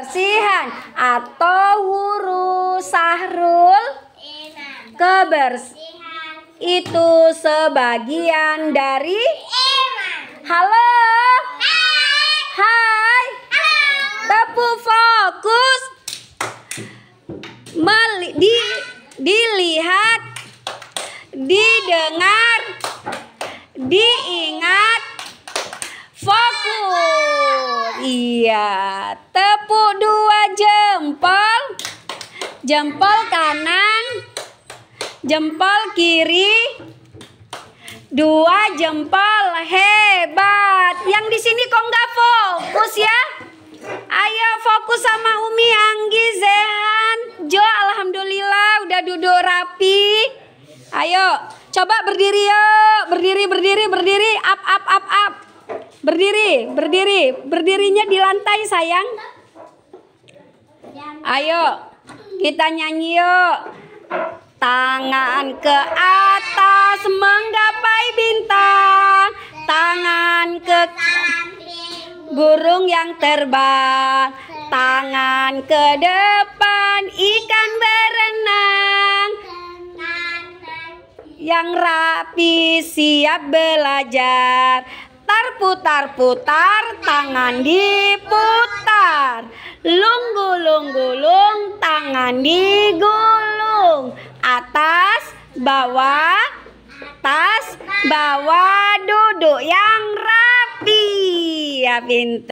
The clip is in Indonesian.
kebersihan atau huru sahrul kebersihan itu sebagian dari iman. halo hai tepu fokus Meli di dilihat didengar diingat Iya, tepuk dua jempol. Jempol kanan, jempol kiri, dua jempol. Hebat. Yang di sini kok nggak fokus ya? Ayo fokus sama Umi Anggi Zehan. Jo, alhamdulillah udah duduk rapi. Ayo, coba berdiri yuk. Berdiri, berdiri, berdiri. Up, up, up. Berdiri, berdiri. Berdirinya di lantai, sayang. Ayo, kita nyanyi yuk. Tangan ke atas menggapai bintang. Tangan ke burung yang terbang. Tangan ke depan ikan berenang. Yang rapi siap belajar Putar, putar, putar, tangan diputar. Lunggu, lung, tangan digulung. Atas, bawah, atas, bawah, duduk yang rapi. Ya pintar.